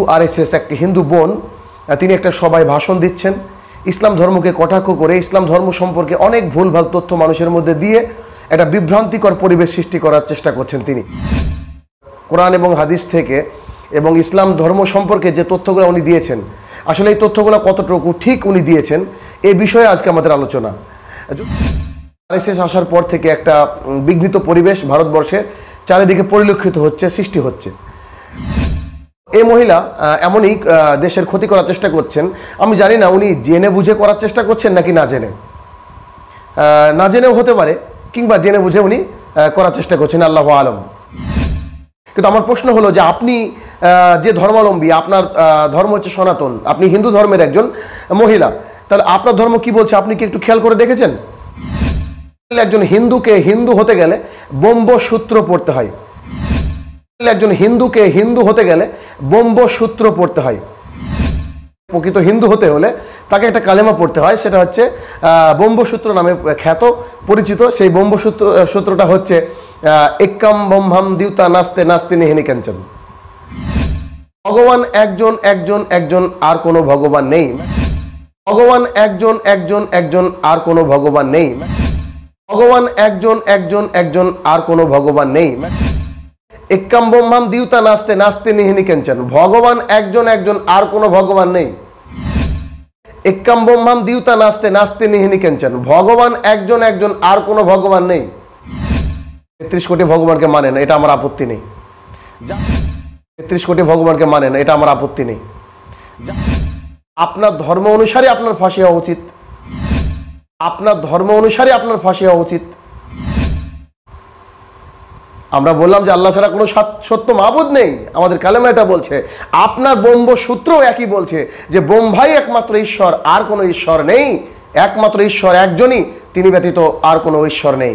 Hindu RSS এক হিন্দু বোন তিনি একটা সবাই ভাষণ দিচ্ছেন ইসলাম ধর্মকে কটাক্ষ করে ইসলাম ধর্ম সম্পর্কে অনেক ভুলভাল তথ্য মানুষের মধ্যে দিয়ে একটা বিভ্রান্তিকর পরিবেশ সৃষ্টি করার চেষ্টা করছেন তিনি কোরআন এবং হাদিস থেকে এবং ইসলাম ধর্ম সম্পর্কে যে তথ্যগুলো উনি দিয়েছেন আসলে এই তথ্যগুলো কতটুকু ঠিক উনি দিয়েছেন এ বিষয়ে আজকে আমাদের আলোচনা আরএসএস আসার পর থেকে একটা বিঘ্নিত পরিবেশ ভারতবর্ষের চারিদিকে পরিলক্ষিত হচ্ছে সৃষ্টি হচ্ছে এই মহিলা এমনই দেশের ক্ষতি করার চেষ্টা করছেন আমি জানি না উনি জেনে বুঝে করার চেষ্টা করছেন নাকি না জেনে না জেনেও হতে পারে কিংবা জেনে বুঝে উনি করার চেষ্টা করছেন আল্লাহ আলম কিন্তু আমার প্রশ্ন হলো যে আপনি যে ধর্মাবলম্বী আপনার ধর্ম হচ্ছে সনাতন আপনি হিন্দু ধর্মের একজন মহিলা তাহলে আপনার ধর্ম কি বলছে আপনি কি একটু খেয়াল করে দেখেছেন একজন হিন্দুকে হিন্দু হতে গেলে বোম্ব সূত্র পড়তে হয় একজন হিন্দুকে হিন্দু হতে গেলে বম্ব সূত্র পড়তে হয় প্রকৃত হিন্দু হতে হলে তাকে একটা কালেমা পড়তে হয় সেটা হচ্ছে বম্বসূত্র নামে খ্যাত পরিচিত সেই বম্বসূত্র সূত্রটা হচ্ছে একাম বম্ভাম দিউতা নাস্তে নাস্তে নেহিনী ক্যাঞ্চন ভগবান একজন একজন একজন আর কোনো ভগবান নেই ভগবান একজন একজন একজন আর কোনো ভগবান নেই ভগবান একজন একজন একজন আর কোনো ভগবান নেই একাম ব্রহ্মাম দিউতা নাস্তে নাস্তে নিহিনি কেঞ্চন ভগবান একজন একজন আর কোনো ভগবান নেই একাম ব্রহ্মাম দিউতা নাস্তে নাস্তে নিহিনি কেঞ্চন ভগবান একজন একজন আর কোনো ভগবান নেই তেত্রিশ কোটি ভগবানকে মানেন এটা আমার আপত্তি নেই তেত্রিশ কোটি ভগবানকে মানেন এটা আমার আপত্তি নেই আপনার ধর্ম অনুসারে আপনার ফাঁসি হওয়া উচিত আপনার ধর্ম অনুসারে আপনার ফাঁসি হওয়া উচিত আমরা বললাম যে আল্লাহ ছাড়া কোনো সত্য মাবুদ নেই আমাদের কালেমা এটা বলছে আপনার ব্রহ্ম সূত্র একই বলছে যে বোম্বাই একমাত্র ঈশ্বর আর কোনো ঈশ্বর নেই একমাত্র ঈশ্বর একজনই তিনি ব্যতীত আর কোনো ঈশ্বর নেই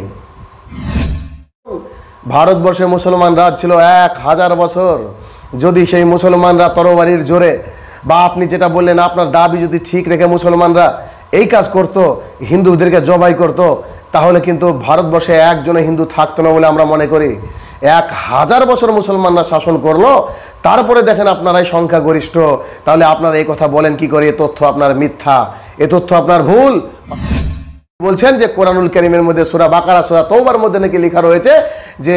ভারতবর্ষে মুসলমান রাজ ছিল এক হাজার বছর যদি সেই মুসলমানরা তরবারির জোরে বা আপনি যেটা বললেন আপনার দাবি যদি ঠিক রেখে মুসলমানরা এই কাজ করত হিন্দুদেরকে জবাই করতো তাহলে কিন্তু ভারতবর্ষে একজনে হিন্দু থাকতো না বলে আমরা মনে করি এক হাজার বছর মুসলমানরা শাসন করলো তারপরে দেখেন আপনারাই সংখ্যাগরিষ্ঠ তাহলে আপনারা এই কথা বলেন কি করে এ তথ্য আপনার মিথ্যা এ তথ্য আপনার ভুল বলছেন যে কোরআনুল করিমের মধ্যে সুরা বাকারা সুরা তৌবার মধ্যে নাকি লেখা রয়েছে যে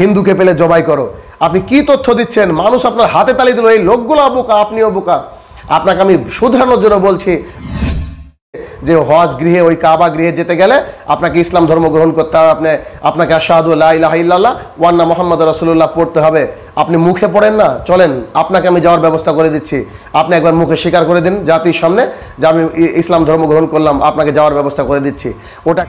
হিন্দুকে পেলে জবাই করো আপনি কি তথ্য দিচ্ছেন মানুষ আপনার হাতে তালি দিল এই লোকগুলো বোকা আপনিও বোকা আপনাকে আমি শুধরানোর জন্য বলছি যে হজ গৃহে ওই কাবা গৃহে যেতে গেলে আপনাকে ইসলাম ধর্ম গ্রহণ করতে হবে আপনি আপনাকে আশাহাদুল্লাহ ইলাহ ইল্লাল্লাহ ওয়ান্না মোহাম্মদ রসুল্লাহ পড়তে হবে আপনি মুখে পড়েন না চলেন আপনাকে আমি যাওয়ার ব্যবস্থা করে দিচ্ছি আপনি একবার মুখে স্বীকার করে দিন জাতির সামনে যে আমি ইসলাম ধর্ম গ্রহণ করলাম আপনাকে যাওয়ার ব্যবস্থা করে দিচ্ছি ওটা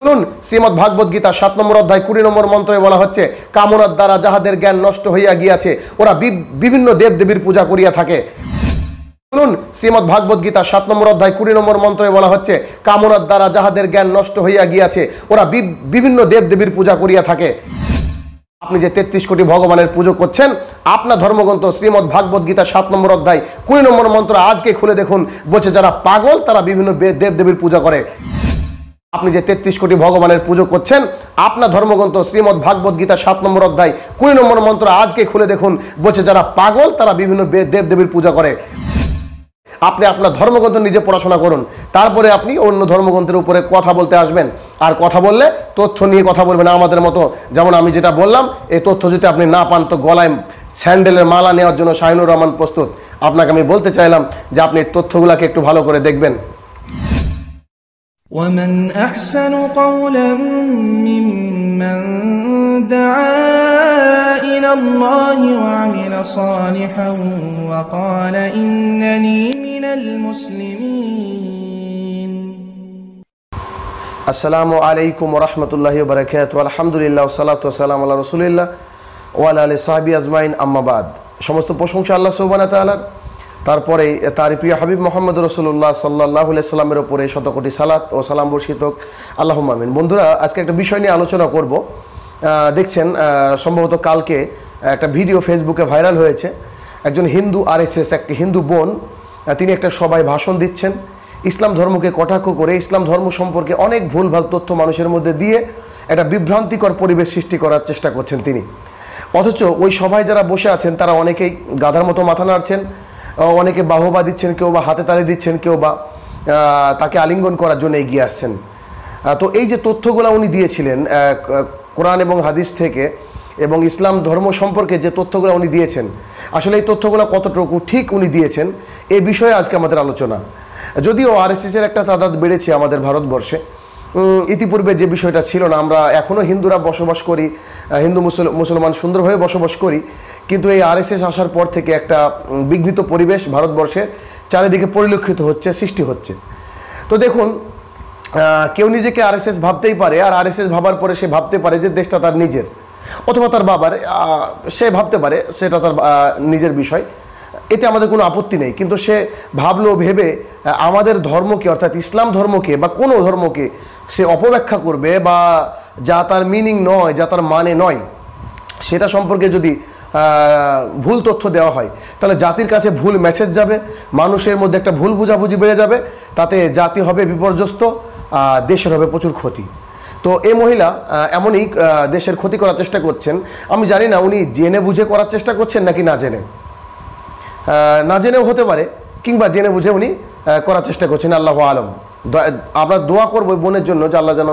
শুনুন শ্রীমদ ভাগবত গীতা সাত নম্বর অধ্যায় কুড়ি নম্বর মন্ত্রে বলা হচ্ছে কামনার দ্বারা যাহাদের জ্ঞান নষ্ট হইয়া গিয়াছে ওরা বিভিন্ন দেব দেবীর পূজা করিয়া থাকে শুনুন শ্রীমদ ভাগবত গীতা সাত নম্বর অধ্যায় কুড়ি নম্বর মন্ত্রে বলা হচ্ছে কামনার দ্বারা যাহাদের জ্ঞান নষ্ট হইয়া গিয়াছে ওরা বিভিন্ন পূজা করিয়া থাকে আপনি যে তেত্রিশ কোটি ভগবানের পুজো করছেন আপনার ধর্মগ্রন্থ শ্রীমদ ভাগবত গীতা সাত নম্বর অধ্যায় কুড়ি নম্বর মন্ত্র আজকে খুলে দেখুন বলছে যারা পাগল তারা বিভিন্ন দেবদেবীর পূজা করে আপনি যে তেত্রিশ কোটি ভগবানের পুজো করছেন আপনার ধর্মগ্রন্থ শ্রীমদ ভাগবত গীতা সাত নম্বর অধ্যায় কুড়ি নম্বর মন্ত্র আজকে খুলে দেখুন বলছে যারা পাগল তারা বিভিন্ন দেবদেবীর পূজা করে আপনি আপনার ধর্মগ্রন্থ নিজে পড়াশোনা করুন তারপরে আপনি অন্য ধর্মগ্রন্থের উপরে কথা বলতে আসবেন আর কথা বললে তথ্য নিয়ে কথা বলবেন আমাদের মতো যেমন আমি যেটা বললাম এই তথ্য যদি আপনি না পান তো গলায় স্যান্ডেলের মালা নেওয়ার জন্য শাহিনুর রহমান প্রস্তুত আপনাকে আমি বলতে চাইলাম যে আপনি তথ্যগুলোকে একটু ভালো করে দেখবেন ومن أحسن قولا ممن دعا إلى الله وعمل صالحا وقال إنني আসসালামু আলাইকুম রহমতুল্লাহ ورحمة আলহামদুলিল্লাহ وبركاته সালাম আল্লাহ রসুলিল্লাহ ওয়ালা আলি সাহাবি আজমাইন আম্মাবাদ সমস্ত প্রশংসা আল্লাহ সৌবানা তালার তারপরে তার প্রিয় হাবিব মোহাম্মদ রসুল্লাহ সাল্লাহ সাল্লামের ওপরে শতকোটি সালাত ও সালাম বর্ষিত আল্লাহ মামিন বন্ধুরা আজকে একটা বিষয় নিয়ে আলোচনা করব দেখছেন সম্ভবত কালকে একটা ভিডিও ফেসবুকে ভাইরাল হয়েছে একজন হিন্দু আরএসএস একটি হিন্দু বোন তিনি একটা সবাই ভাষণ দিচ্ছেন ইসলাম ধর্মকে কটাক্ষ করে ইসলাম ধর্ম সম্পর্কে অনেক ভুলভাল তথ্য মানুষের মধ্যে দিয়ে একটা বিভ্রান্তিকর পরিবেশ সৃষ্টি করার চেষ্টা করছেন তিনি অথচ ওই সভায় যারা বসে আছেন তারা অনেকেই গাধার মতো মাথা নাড়ছেন অনেকে বাহবা দিচ্ছেন কেউ বা হাতে তালে দিচ্ছেন কেউ বা তাকে আলিঙ্গন করার জন্য এগিয়ে আসছেন তো এই যে তথ্যগুলো উনি দিয়েছিলেন কোরআন এবং হাদিস থেকে এবং ইসলাম ধর্ম সম্পর্কে যে তথ্যগুলো উনি দিয়েছেন আসলে এই তথ্যগুলো কতটুকু ঠিক উনি দিয়েছেন এ বিষয়ে আজকে আমাদের আলোচনা যদিও আরএসএসের একটা তাদাদ বেড়েছে আমাদের ভারতবর্ষে ইতিপূর্বে যে বিষয়টা ছিল না আমরা এখনও হিন্দুরা বসবাস করি হিন্দু মুসলমান সুন্দরভাবে বসবাস করি কিন্তু এই আরএসএস আসার পর থেকে একটা বিঘ্নিত পরিবেশ ভারতবর্ষের চারিদিকে পরিলক্ষিত হচ্ছে সৃষ্টি হচ্ছে তো দেখুন কেউ নিজেকে আরএসএস ভাবতেই পারে আর আরএসএস ভাবার পরে সে ভাবতে পারে যে দেশটা তার নিজের অথবা তার বাবার সে ভাবতে পারে সেটা তার নিজের বিষয় এতে আমাদের কোনো আপত্তি নেই কিন্তু সে ভাবলো ভেবে আমাদের ধর্মকে অর্থাৎ ইসলাম ধর্মকে বা কোনো ধর্মকে সে অপব্যাখ্যা করবে বা যা তার মিনিং নয় যা তার মানে নয় সেটা সম্পর্কে যদি ভুল তথ্য দেওয়া হয় তাহলে জাতির কাছে ভুল মেসেজ যাবে মানুষের মধ্যে একটা ভুল বুঝাবুঝি বেড়ে যাবে তাতে জাতি হবে বিপর্যস্ত দেশের হবে প্রচুর ক্ষতি তো এ মহিলা এমনই দেশের ক্ষতি করার চেষ্টা করছেন আমি জানি না উনি জেনে বুঝে করার চেষ্টা করছেন নাকি না জেনে না জেনেও হতে পারে কিংবা জেনে বুঝে উনি করার চেষ্টা করছেন আল্লাহ আলম আমরা দোয়া করবো বোনের জন্য যে আল্লাহ যেন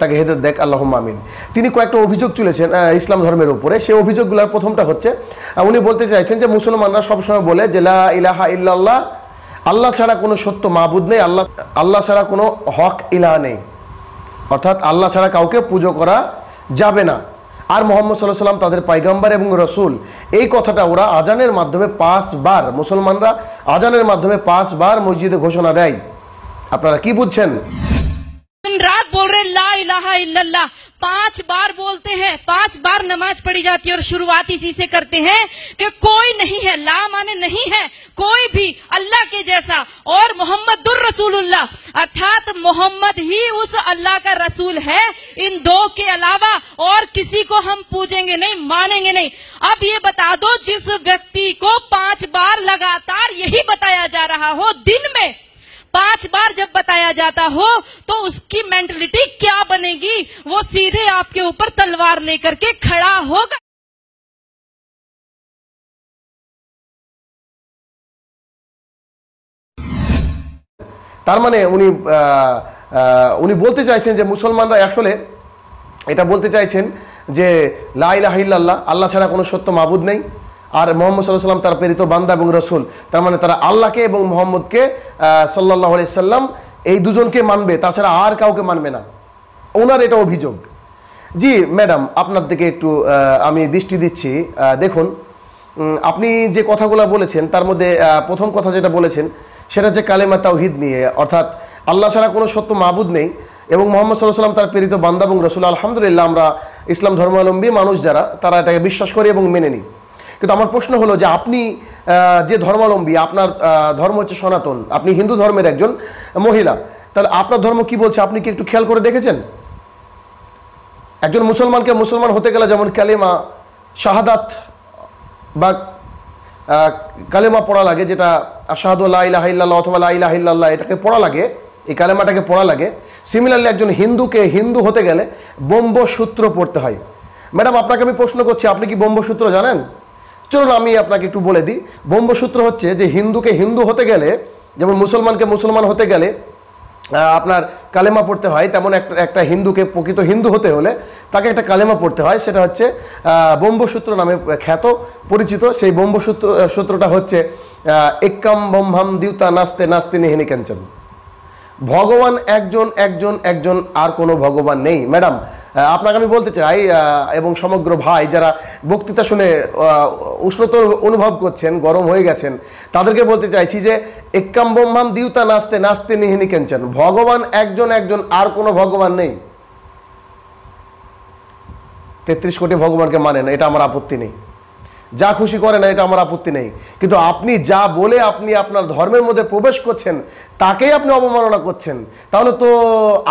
তাকে হেদের দেখ আল্লাহ মামিন তিনি কয়েকটা অভিযোগ তুলেছেন ইসলাম ধর্মের উপরে সেই অভিযোগগুলোর প্রথমটা হচ্ছে উনি বলতে চাইছেন যে মুসলমানরা সবসময় বলে যে লা ইলাহা ইল্লাল্লাহ আল্লাহ ছাড়া কোনো সত্য মাহবুদ নেই আল্লাহ আল্লাহ ছাড়া কোনো হক ইলাহা নেই অর্থাৎ আল্লাহ ছাড়া কাউকে পুজো করা যাবে না আর মোহাম্মদ সাল্লাহ সাল্লাম তাদের পাইগাম্বার এবং রসুল এই কথাটা ওরা আজানের মাধ্যমে পাঁচ বার মুসলমানরা আজানের মাধ্যমে পাঁচ বার মসজিদে ঘোষণা দেয় আপনারা কি বুঝছেন दिन रात बोल रहे ला इलाहा इल्लल्लाह पांच बार बोलते हैं पांच बार नमाज पढ़ी जाती है और शुरुआत इसी से करते हैं कि कोई नहीं है ला माने नहीं है कोई भी अल्लाह के जैसा और मोहम्मद रसूलुल्लाह अर्थात मोहम्मद ही उस अल्लाह का रसूल है इन दो के अलावा और किसी को हम पूजेंगे नहीं मानेंगे नहीं अब ये बता दो जिस व्यक्ति को पांच बार लगातार यही बताया जा रहा हो दिन में पांच बार जब बताया जाता हो तो उसकी मेंटलिटी क्या बनेगी वो सीधे आपके ऊपर तलवार लेकर के खड़ा होगा তার মানে উনি উনি বলতে চাইছেন যে মুসলমানরা আসলে এটা বলতে চাইছেন যে লাইলা হাইল্লাহ আল্লাহ ছাড়া কোনো সত্য মাবুদ নেই আর মোহাম্মদ সাল্লাহ সাল্লাম তার প্রেরিত বান্দা এবং রসুল তার মানে তারা আল্লাহকে এবং মোহাম্মদকে সাল্লাহ সাল্লাম এই দুজনকে মানবে তাছাড়া আর কাউকে মানবে না ওনার এটা অভিযোগ জি ম্যাডাম আপনার দিকে একটু আমি দৃষ্টি দিচ্ছি দেখুন আপনি যে কথাগুলো বলেছেন তার মধ্যে প্রথম কথা যেটা বলেছেন সেটা হচ্ছে কালেমা তাওহিদ নিয়ে অর্থাৎ আল্লাহ ছাড়া কোনো সত্য মাহবুদ নেই এবং মোহাম্মদ সাল্লাহ সাল্লাম তার প্রেরিত বান্দা এবং রসুল আলহামদুলিল্লাহ আমরা ইসলাম ধর্মাবলম্বী মানুষ যারা তারা এটাকে বিশ্বাস করি এবং মেনে নিই কিন্তু আমার প্রশ্ন হলো যে আপনি যে ধর্মাবলম্বী আপনার ধর্ম হচ্ছে সনাতন আপনি হিন্দু ধর্মের একজন মহিলা তাহলে আপনার ধর্ম কি বলছে আপনি কি একটু খেয়াল করে দেখেছেন একজন মুসলমানকে মুসলমান হতে গেলে যেমন কালেমা শাহাদাত বা কালেমা পড়া লাগে যেটা আশাহাদ লাইলা অথবা লাইলা হাইল্লাহ এটাকে পড়া লাগে এই কালেমাটাকে পড়া লাগে সিমিলারলি একজন হিন্দুকে হিন্দু হতে গেলে বোম্বসূত্র পড়তে হয় ম্যাডাম আপনাকে আমি প্রশ্ন করছি আপনি কি বোম্বসূত্র জানেন চলুন আমি আপনাকে একটু বলে দিই ব্রহ্মসূত্র হচ্ছে যে হিন্দুকে হিন্দু হতে গেলে যেমন মুসলমানকে মুসলমান হতে গেলে আপনার কালেমা পড়তে হয় তেমন একটা একটা হিন্দুকে প্রকৃত হিন্দু হতে হলে তাকে একটা কালেমা পড়তে হয় সেটা হচ্ছে ব্রহ্মসূত্র নামে খ্যাত পরিচিত সেই ব্রহ্মসূত্র সূত্রটা হচ্ছে এক্কাম ব্রহ্মাম দিউতা নাস্তে নাস্তে নেহিনী কাঞ্চন ভগবান একজন একজন একজন আর কোনো ভগবান নেই ম্যাডাম আপনাকে আমি বলতে চাই এবং সমগ্র ভাই যারা বক্তৃতা শুনে উষ্ণতর অনুভব করছেন গরম হয়ে গেছেন তাদেরকে বলতে চাইছি যে একাম ব্রহ্মাম দিউতা নাচতে নাচতে নিহিনি কেনছেন ভগবান একজন একজন আর কোনো ভগবান নেই তেত্রিশ কোটি ভগবানকে মানেন এটা আমার আপত্তি নেই যা খুশি করেন এটা আমার আপত্তি নেই কিন্তু আপনি যা বলে আপনি আপনার ধর্মের মধ্যে প্রবেশ করছেন তাকেই আপনি অবমাননা করছেন তাহলে তো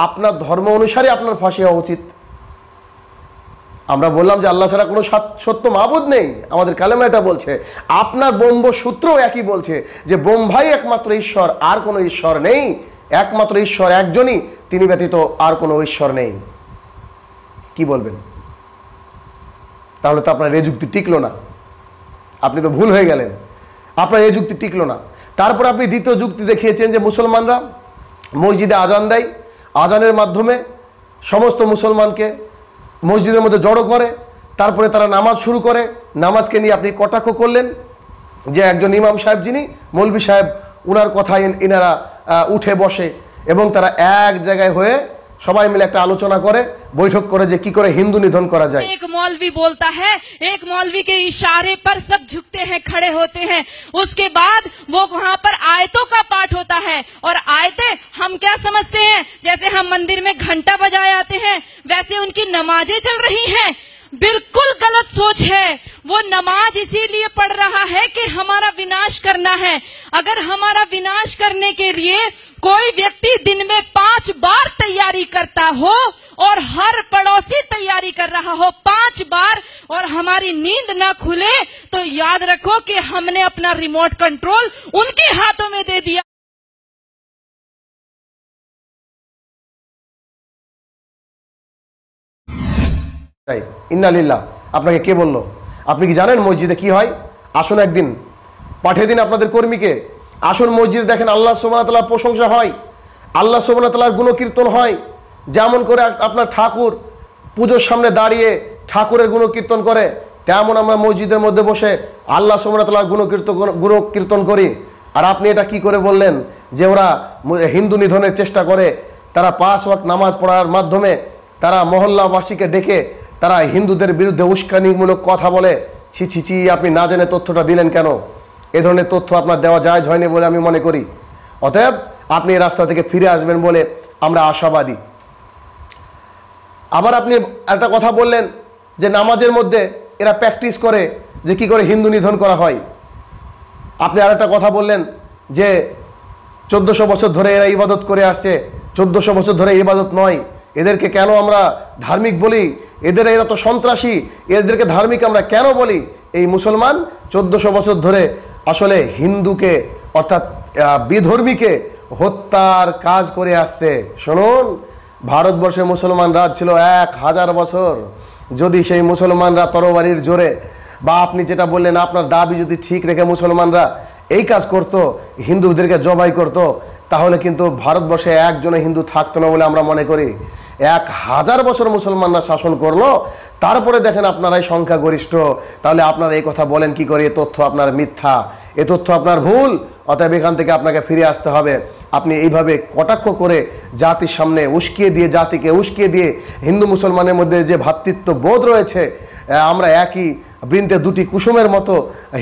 আপনার ধর্ম অনুসারে আপনার ফাঁসি হওয়া উচিত আমরা বললাম যে আল্লাহ ছাড়া কোনো সত্য মাবুদ নেই আমাদের কালেমা এটা বলছে আপনার ব্রহ্ম সূত্রও একই বলছে যে বোম্বাই একমাত্র ঈশ্বর আর কোনো ঈশ্বর নেই একমাত্র ঈশ্বর একজনই তিনি ব্যতীত আর কোনো ঈশ্বর নেই কি বলবেন তাহলে তো আপনার এ যুক্তি টিকল না আপনি তো ভুল হয়ে গেলেন আপনার এ যুক্তি টিকল না তারপর আপনি দ্বিতীয় যুক্তি দেখিয়েছেন যে মুসলমানরা মসজিদে আজান দেয় আজানের মাধ্যমে সমস্ত মুসলমানকে মসজিদের মধ্যে জড়ো করে তারপরে তারা নামাজ শুরু করে নামাজকে নিয়ে আপনি কটাক্ষ করলেন যে একজন ইমাম সাহেব যিনি মৌলভী সাহেব ওনার কথা এনারা উঠে বসে এবং তারা এক জায়গায় হয়ে সবাই মিলে একটা আলোচনা করে बैठक करे हिंदू निधन करा जाए एक मौलवी बोलता है एक मौलवी के इशारे पर सब झुकते हैं खड़े होते हैं उसके बाद वो वहाँ पर आयतों का पाठ होता है और आयते हम क्या समझते हैं जैसे हम मंदिर में घंटा बजाए आते हैं वैसे उनकी नमाजें चल रही हैं बिल्कुल गलत सोच है वो नमाज इसीलिए पढ़ रहा है कि हमारा विनाश करना है अगर हमारा विनाश करने के लिए कोई व्यक्ति दिन में पांच बार तैयारी करता हो और हर पड़ोसी तैयारी कर रहा हो पांच बार और हमारी नींद ना खुले तो याद रखो कि हमने अपना रिमोट कंट्रोल उनके हाथों में दे दिया চাই ইন্নালিল্লাহ আপনাকে কে বলল আপনি কি জানেন মসজিদে কি হয় আসুন একদিন পাঠিয়ে দিন আপনাদের কর্মীকে আসুন মসজিদে দেখেন আল্লাহ সোমনাতলার প্রশংসা হয় আল্লাহ সোমনাতলার গুণকীর্তন হয় যেমন করে আপনার ঠাকুর পুজোর সামনে দাঁড়িয়ে ঠাকুরের গুণকীর্তন করে তেমন আমরা মসজিদের মধ্যে বসে আল্লাহ সোমনাতলার গুণকীর্তন গুণকীর্তন করি আর আপনি এটা কি করে বললেন যে ওরা হিন্দু নিধনের চেষ্টা করে তারা পাঁচ ওয়াক নামাজ পড়ার মাধ্যমে তারা মহল্লাবাসীকে ডেকে তারা হিন্দুদের বিরুদ্ধে উস্কানিমূলক কথা বলে ছি ছি ছি আপনি না জেনে তথ্যটা দিলেন কেন এ ধরনের তথ্য আপনার দেওয়া যায় হয়নি বলে আমি মনে করি অতএব আপনি এই রাস্তা থেকে ফিরে আসবেন বলে আমরা আশাবাদী আবার আপনি একটা কথা বললেন যে নামাজের মধ্যে এরা প্র্যাকটিস করে যে কি করে হিন্দু নিধন করা হয় আপনি আর একটা কথা বললেন যে চোদ্দোশো বছর ধরে এরা ইবাদত করে আসছে চোদ্দোশো বছর ধরে ইবাদত নয় এদেরকে কেন আমরা ধার্মিক বলি এদের এরা তো সন্ত্রাসী এদেরকে ধার্মিক আমরা কেন বলি এই মুসলমান চোদ্দশো বছর ধরে আসলে হিন্দুকে অর্থাৎ বিধর্মীকে হত্যার কাজ করে আসছে শুনুন ভারতবর্ষের মুসলমান রাজ ছিল এক হাজার বছর যদি সেই মুসলমানরা তরবারির জোরে বা আপনি যেটা বললেন আপনার দাবি যদি ঠিক রেখে মুসলমানরা এই কাজ করত হিন্দুদেরকে জবাই করত তাহলে কিন্তু ভারতবর্ষে একজনে হিন্দু থাকতো না বলে আমরা মনে করি এক হাজার বছর মুসলমানরা শাসন করলো তারপরে দেখেন আপনারাই সংখ্যাগরিষ্ঠ তাহলে আপনারা এই কথা বলেন কি করে এ তথ্য আপনার মিথ্যা এ তথ্য আপনার ভুল অতএব এখান থেকে আপনাকে ফিরে আসতে হবে আপনি এইভাবে কটাক্ষ করে জাতির সামনে উস্কিয়ে দিয়ে জাতিকে উস্কিয়ে দিয়ে হিন্দু মুসলমানের মধ্যে যে ভাতৃত্ব বোধ রয়েছে আমরা একই বৃন্তে দুটি কুসুমের মতো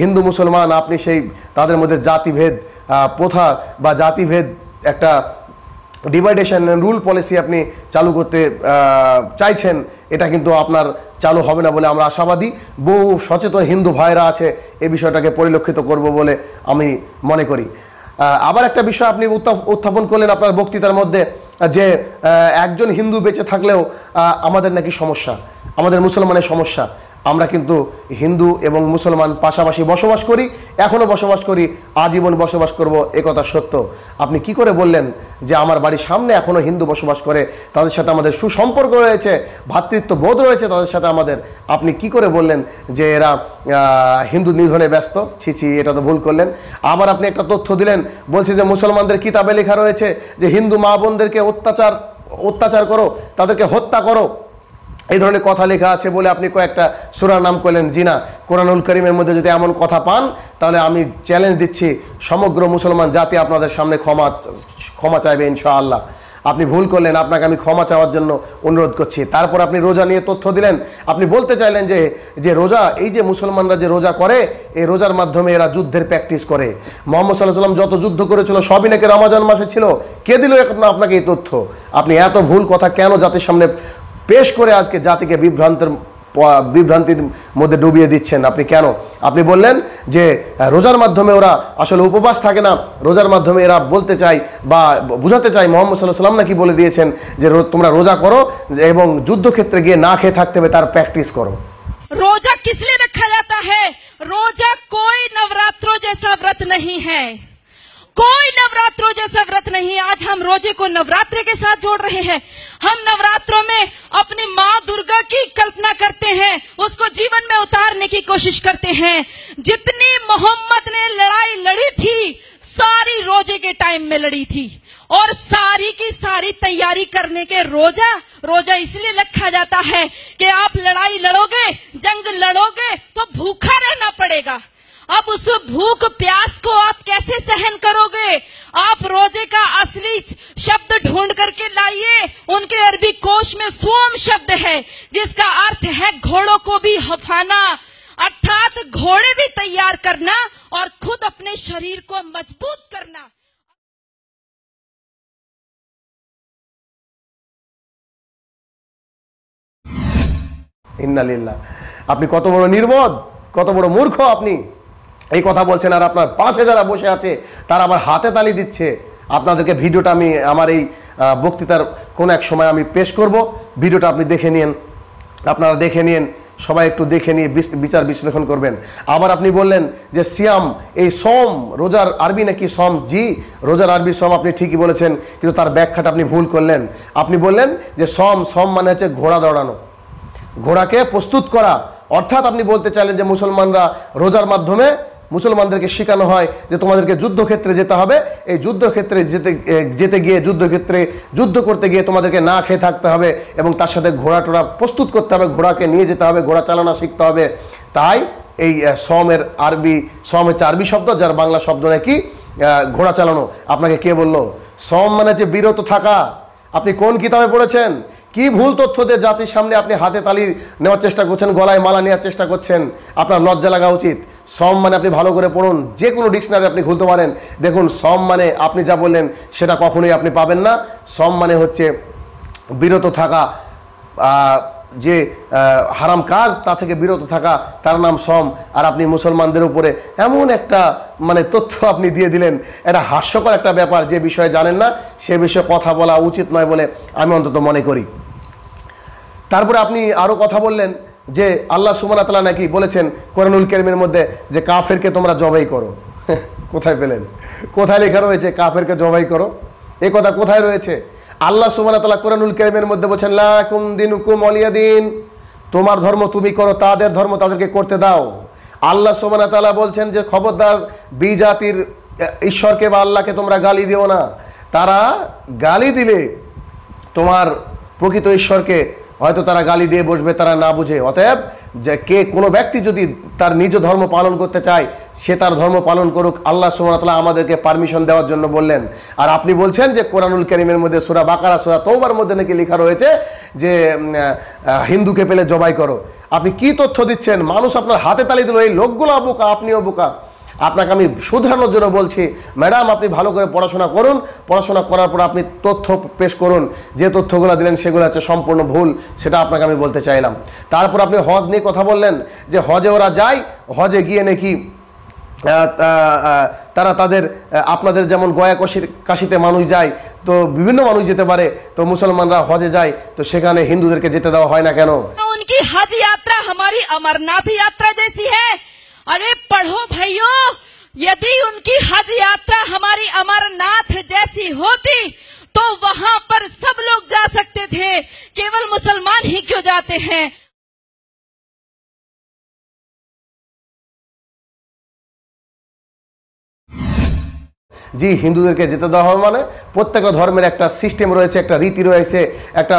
হিন্দু মুসলমান আপনি সেই তাদের মধ্যে জাতিভেদ প্রথা বা জাতিভেদ একটা ডিভাইডেশন রুল পলিসি আপনি চালু করতে চাইছেন এটা কিন্তু আপনার চালু হবে না বলে আমরা আশাবাদী বহু সচেতন হিন্দু ভাইরা আছে এই বিষয়টাকে পরিলক্ষিত করব বলে আমি মনে করি আবার একটা বিষয় আপনি উত্থাপন করলেন আপনার বক্তৃতার মধ্যে যে একজন হিন্দু বেঁচে থাকলেও আমাদের নাকি সমস্যা আমাদের মুসলমানের সমস্যা আমরা কিন্তু হিন্দু এবং মুসলমান পাশাপাশি বসবাস করি এখনও বসবাস করি আজীবন বসবাস করব একথা সত্য আপনি কি করে বললেন যে আমার বাড়ির সামনে এখনও হিন্দু বসবাস করে তাদের সাথে আমাদের সুসম্পর্ক রয়েছে ভাতৃত্ব বোধ রয়েছে তাদের সাথে আমাদের আপনি কি করে বললেন যে এরা হিন্দু নিধনে ব্যস্ত ছি ছি এটা তো ভুল করলেন আবার আপনি একটা তথ্য দিলেন বলছে যে মুসলমানদের কিতাবে লেখা রয়েছে যে হিন্দু মা বোনদেরকে অত্যাচার অত্যাচার করো তাদেরকে হত্যা করো এই ধরনের কথা লেখা আছে বলে আপনি কয়েকটা সুরার নাম করলেন জিনা কোরআনুল করিমের মধ্যে যদি এমন কথা পান তাহলে আমি চ্যালেঞ্জ দিচ্ছি সমগ্র মুসলমান জাতি আপনাদের সামনে ক্ষমা ক্ষমা চাইবে ইনশাআল্লাহ আপনি ভুল করলেন আপনাকে আমি ক্ষমা চাওয়ার জন্য অনুরোধ করছি তারপর আপনি রোজা নিয়ে তথ্য দিলেন আপনি বলতে চাইলেন যে যে রোজা এই যে মুসলমানরা যে রোজা করে এই রোজার মাধ্যমে এরা যুদ্ধের প্র্যাকটিস করে মোহাম্মদ সাল্লাহ সাল্লাম যত যুদ্ধ করেছিল সবই নাকি রমাজান মাসে ছিল কে দিল এখন আপনাকে এই তথ্য আপনি এত ভুল কথা কেন জাতির সামনে পেশ করে আজকে জাতিকে বিভ্রান্তের বিভ্রান্তির মধ্যে ডুবিয়ে দিচ্ছেন আপনি কেন আপনি বললেন যে রোজার মাধ্যমে ওরা আসলে উপবাস থাকে না রোজার মাধ্যমে এরা বলতে চাই বা বোঝাতে চাই মোহাম্মদ সাল্লাহ সাল্লাম নাকি বলে দিয়েছেন যে তোমরা রোজা করো এবং যুদ্ধক্ষেত্রে গিয়ে না খেয়ে থাকতে হবে তার প্র্যাকটিস করো রোজা কিসলে রাখা যাতা হ্যাঁ রোজা কই নবরাত্র जैसा व्रत नहीं है कोई नवरात्रों जैसा व्रत नहीं आज हम रोजे को नवरात्र के साथ जोड़ रहे हैं हम नवरात्रों में अपनी माँ दुर्गा की कल्पना करते हैं उसको जीवन में उतारने की कोशिश करते हैं जितनी मोहम्मद ने लड़ाई लड़ी थी सारी रोजे के टाइम में लड़ी थी और सारी की सारी तैयारी करने के रोजा रोजा इसलिए रखा जाता है कि आप लड़ाई लड़ोगे जंग लड़ोगे तो भूखा रहना पड़ेगा अब उस भूख प्यास को आप कैसे सहन करोगे आप रोजे का असली शब्द ढूंढ करके लाइए उनके अरबी कोश में सोम शब्द है जिसका अर्थ है घोड़ों को भी हफाना अर्थात घोड़े भी तैयार करना और खुद अपने शरीर को मजबूत करना लीला আপনি कत तो बड़ो निर्बोध कत तो बड़ो मूर्ख আপনি এই কথা বলছেন আর আপনার পাশে যারা বসে আছে তারা আমার হাতে তালি দিচ্ছে আপনাদেরকে ভিডিওটা আমি আমার এই বক্তৃতার কোন এক সময় আমি পেশ করব ভিডিওটা আপনি দেখে নিন আপনারা দেখে নিন সবাই একটু দেখে নিয়ে বিচার বিশ্লেষণ করবেন আবার আপনি বললেন যে সিয়াম এই সম রোজার আরবি নাকি সম জি রোজার আরবি সম আপনি ঠিকই বলেছেন কিন্তু তার ব্যাখ্যাটা আপনি ভুল করলেন আপনি বললেন যে সম সম মানে হচ্ছে ঘোড়া দৌড়ানো ঘোড়াকে প্রস্তুত করা অর্থাৎ আপনি বলতে চাইলেন যে মুসলমানরা রোজার মাধ্যমে মুসলমানদেরকে শেখানো হয় যে তোমাদেরকে যুদ্ধক্ষেত্রে যেতে হবে এই যুদ্ধক্ষেত্রে যেতে যেতে গিয়ে যুদ্ধক্ষেত্রে যুদ্ধ করতে গিয়ে তোমাদেরকে না খেয়ে থাকতে হবে এবং তার সাথে ঘোড়া টোড়া প্রস্তুত করতে হবে ঘোড়াকে নিয়ে যেতে হবে ঘোড়া চালানো শিখতে হবে তাই এই সমের আরবি সম হচ্ছে আরবি শব্দ যার বাংলা শব্দ নাকি ঘোড়া চালানো আপনাকে কে বলল সম মানে যে বিরত থাকা আপনি কোন কিতাবে পড়েছেন কি ভুল তথ্য দিয়ে জাতির সামনে আপনি হাতে তালি নেওয়ার চেষ্টা করছেন গলায় মালা নেওয়ার চেষ্টা করছেন আপনার লজ্জা লাগা উচিত সম মানে আপনি ভালো করে পড়ুন যে কোনো ডিকশনারি আপনি খুলতে পারেন দেখুন সম মানে আপনি যা বললেন সেটা কখনোই আপনি পাবেন না সম মানে হচ্ছে বিরত থাকা যে হারাম কাজ তা থেকে বিরত থাকা তার নাম সম আর আপনি মুসলমানদের উপরে এমন একটা মানে তথ্য আপনি দিয়ে দিলেন এটা হাস্যকর একটা ব্যাপার যে বিষয়ে জানেন না সে বিষয়ে কথা বলা উচিত নয় বলে আমি অন্তত মনে করি তারপরে আপনি আরও কথা বললেন যে আল্লাহ সুমান তালা নাকি বলেছেন কোরআনুল কেরিমের মধ্যে যে কাফেরকে তোমরা জবাই করো কোথায় পেলেন কোথায় লেখা রয়েছে কাফেরকে জবাই করো এ কথা কোথায় রয়েছে আল্লাহ সুমান তালা কোরআনুল কেরিমের মধ্যে বলছেন লাকুম দিন অলিয়াদিন তোমার ধর্ম তুমি করো তাদের ধর্ম তাদেরকে করতে দাও আল্লাহ সুমান তালা বলছেন যে খবরদার বিজাতির ঈশ্বরকে বা আল্লাহকে তোমরা গালি দিও না তারা গালি দিলে তোমার প্রকৃত ঈশ্বরকে হয়তো তারা গালি দিয়ে বসবে তারা না বুঝে অতএব যে কে কোনো ব্যক্তি যদি তার নিজ ধর্ম পালন করতে চায় সে তার ধর্ম পালন করুক আল্লাহ সুমতলা আমাদেরকে পারমিশন দেওয়ার জন্য বললেন আর আপনি বলছেন যে কোরআনুল করিমের মধ্যে সুরা বাকারা সুরা তৌবার মধ্যে নাকি লেখা রয়েছে যে হিন্দুকে পেলে জবাই করো আপনি কি তথ্য দিচ্ছেন মানুষ আপনার হাতে তালি দিল এই লোকগুলো বোকা আপনিও বোকা আপনাকে আমি শুধরানোর জন্য বলছি ম্যাডাম আপনি ভালো করে পড়াশোনা করুন পড়াশোনা করার পর আপনি তথ্য পেশ করুন যে তথ্যগুলো দিলেন সেগুলো হচ্ছে সম্পূর্ণ ভুল সেটা আপনাকে আমি বলতে চাইলাম তারপর আপনি হজ নিয়ে কথা বললেন যে হজে ওরা যায় হজে গিয়ে নাকি তারা তাদের আপনাদের যেমন গয়া কশি কাশিতে মানুষ যায় তো বিভিন্ন মানুষ যেতে পারে তো মুসলমানরা হজে যায় তো সেখানে হিন্দুদেরকে যেতে দেওয়া হয় না কেন উনকি যাত্রা हमारी अमरनाथ यात्रा जैसी अरे पढ़ो भाइयों यदि उनकी हज यात्रा हमारी अमरनाथ जैसी होती तो वहां पर सब लोग जा सकते थे केवल मुसलमान ही क्यों जाते हैं জি হিন্দুদেরকে যেতে দেওয়া হবে মানে প্রত্যেকটা ধর্মের একটা সিস্টেম রয়েছে একটা রীতি রয়েছে একটা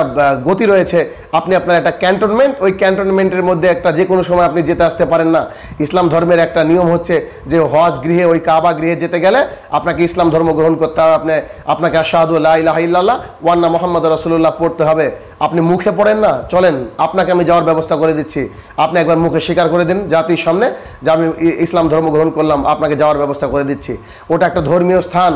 গতি রয়েছে আপনি আপনার একটা ক্যান্টনমেন্ট ওই ক্যান্টনমেন্টের মধ্যে একটা যে কোনো সময় আপনি যেতে আসতে পারেন না ইসলাম ধর্মের একটা নিয়ম হচ্ছে যে হজ গৃহে ওই কাবা গৃহে যেতে গেলে আপনাকে ইসলাম ধর্ম গ্রহণ করতে হবে আপনি আপনাকে আশাহাদুল্লাহ লাহ ওয়ান্না মোহাম্মদ রসুল্লাহ পড়তে হবে আপনি মুখে পড়েন না চলেন আপনাকে আমি যাওয়ার ব্যবস্থা করে দিচ্ছি আপনি একবার মুখে স্বীকার করে দিন জাতির সামনে যে আমি ইসলাম ধর্ম গ্রহণ করলাম আপনাকে যাওয়ার ব্যবস্থা করে দিচ্ছি ওটা একটা ধর্মীয় স্থান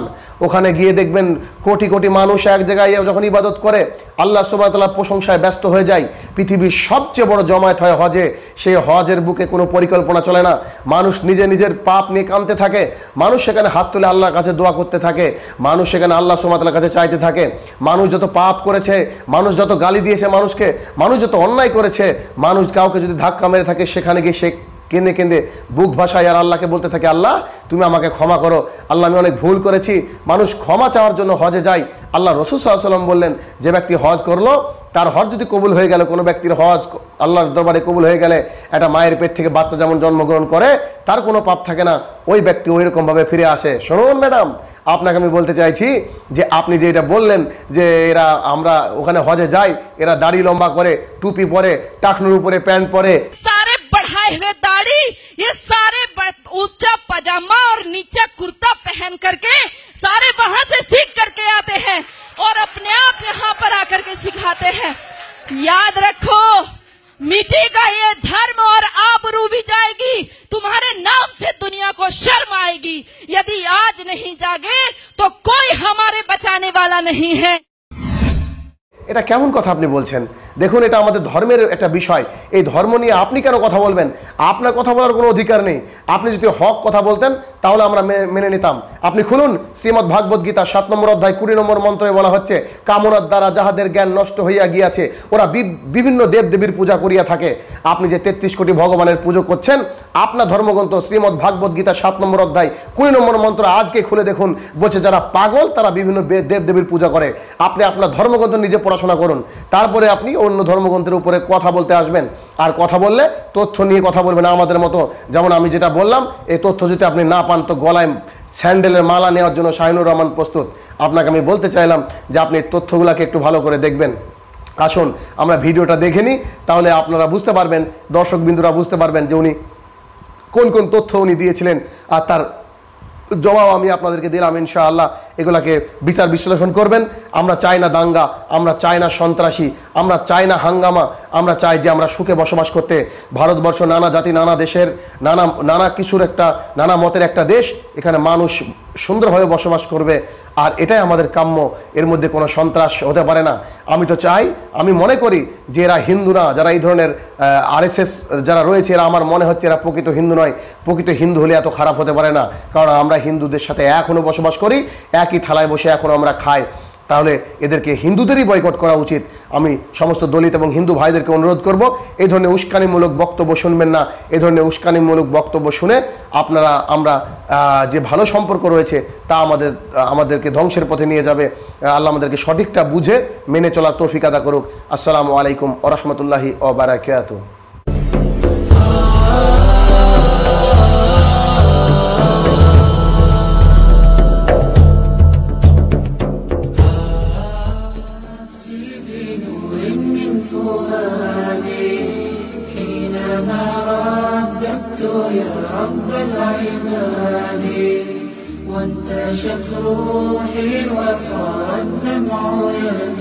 ওখানে গিয়ে দেখবেন কোটি কোটি মানুষ এক জায়গায় যখন ইবাদত করে আল্লাহ সুবাহতাল্লাহ প্রশংসায় ব্যস্ত হয়ে যায় পৃথিবীর সবচেয়ে বড় জমায়েত হয় হজে সেই হজের বুকে কোনো পরিকল্পনা চলে না মানুষ নিজে নিজের পাপ নিয়ে কাঁদতে থাকে মানুষ সেখানে হাত তুলে আল্লাহর কাছে দোয়া করতে থাকে মানুষ সেখানে আল্লাহ সুবাহতাল্লাহ কাছে চাইতে থাকে মানুষ যত পাপ করেছে মানুষ যত গালি দিয়েছে মানুষকে মানুষ যত অন্যায় করেছে মানুষ কাউকে যদি ধাক্কা মেরে থাকে সেখানে গিয়ে সে কেঁদে কেঁদে বুক ভাষায় আর আল্লাহকে বলতে থাকে আল্লাহ তুমি আমাকে ক্ষমা করো আল্লাহ আমি অনেক ভুল করেছি মানুষ ক্ষমা চাওয়ার জন্য হজে যায় আল্লাহ রসুল সাল্লাম বললেন যে ব্যক্তি হজ করলো তার হজ যদি কবুল হয়ে গেল কোনো ব্যক্তির হজ আল্লাহর দরবারে কবুল হয়ে গেলে একটা মায়ের পেট থেকে বাচ্চা যেমন জন্মগ্রহণ করে তার কোনো পাপ থাকে না ওই ব্যক্তি ওই রকমভাবে ফিরে আসে শুনুন ম্যাডাম আপনাকে আমি বলতে চাইছি যে আপনি যে এটা বললেন যে এরা আমরা ওখানে হজে যাই এরা দাড়ি লম্বা করে টুপি পরে টাকনুর উপরে প্যান্ট পরে हुए दाढ़ी ये सारे ऊंचा पजामा और नीचा कुर्ता पहन करके सारे वहां से सीख करके आते हैं और अपने आप यहाँ पर आकर के सिखाते हैं याद रखो मिट्टी का ये धर्म और आबरू भी जाएगी तुम्हारे नाम से दुनिया को शर्म आएगी यदि आज नहीं जागे तो कोई हमारे बचाने वाला नहीं है এটা কেমন কথা আপনি বলছেন দেখুন এটা আমাদের ধর্মের একটা বিষয় এই ধর্ম নিয়ে আপনি কেন কথা বলবেন আপনার কথা বলার কোনো অধিকার নেই আপনি যদি হক কথা বলতেন তাহলে আমরা মেনে নিতাম আপনি খুলুন শ্রীমদ ভাগবত গীতা সাত নম্বর অধ্যায় কুড়ি নম্বর মন্ত্রে বলা হচ্ছে কামনার দ্বারা যাহাদের জ্ঞান নষ্ট হইয়া গিয়াছে ওরা বিভিন্ন দেবীর পূজা করিয়া থাকে আপনি যে তেত্রিশ কোটি ভগবানের পুজো করছেন আপনার ধর্মগ্রন্থ শ্রীমদ ভাগবত গীতা সাত নম্বর অধ্যায় কুড়ি নম্বর মন্ত্র আজকে খুলে দেখুন বলছে যারা পাগল তারা বিভিন্ন দেব দেবীর পূজা করে আপনি আপনার ধর্মগ্রন্থ নিজে পড়া পড়াশোনা করুন তারপরে আপনি অন্য ধর্মগ্রন্থের উপরে কথা বলতে আসবেন আর কথা বললে তথ্য নিয়ে কথা বলবেন আমাদের মতো যেমন আমি যেটা বললাম এই তথ্য যদি আপনি না পান তো গলায় স্যান্ডেলের মালা নেওয়ার জন্য শাহিনুর রহমান প্রস্তুত আপনাকে আমি বলতে চাইলাম যে আপনি তথ্যগুলোকে একটু ভালো করে দেখবেন আসুন আমরা ভিডিওটা দেখে নিই তাহলে আপনারা বুঝতে পারবেন দর্শকবিন্দুরা বুঝতে পারবেন যে উনি কোন কোন তথ্য উনি দিয়েছিলেন আর তার জবাব আমি আপনাদেরকে দিলাম ইনশাআল্লাহ এগুলাকে বিচার বিশ্লেষণ করবেন আমরা চাই না দাঙ্গা আমরা চাই না সন্ত্রাসী আমরা চাই না হাঙ্গামা আমরা চাই যে আমরা সুখে বসবাস করতে ভারতবর্ষ নানা জাতি নানা দেশের নানা নানা কিছুর একটা নানা মতের একটা দেশ এখানে মানুষ সুন্দরভাবে বসবাস করবে আর এটাই আমাদের কাম্য এর মধ্যে কোনো সন্ত্রাস হতে পারে না আমি তো চাই আমি মনে করি যে এরা হিন্দু না যারা এই ধরনের আরএসএস যারা রয়েছে এরা আমার মনে হচ্ছে এরা প্রকৃত হিন্দু নয় প্রকৃত হিন্দু হলে এত খারাপ হতে পারে না কারণ আমরা হিন্দুদের সাথে এখনও বসবাস করি একই থালায় বসে এখনও আমরা খাই তাহলে এদেরকে হিন্দুদেরই বয়কট করা উচিত আমি সমস্ত দলিত এবং হিন্দু ভাইদেরকে অনুরোধ করব এই ধরনের উস্কানিমূলক বক্তব্য শুনবেন না এ ধরনের উস্কানিমূলক বক্তব্য শুনে আপনারা আমরা যে ভালো সম্পর্ক রয়েছে তা আমাদের আমাদেরকে ধ্বংসের পথে নিয়ে যাবে আল্লাহ আমাদেরকে সঠিকটা বুঝে মেনে চলার তৌফিক আদা করুক আসসালামু আলাইকুম ও বারাকাতু بروحي وصار الدمع ينزل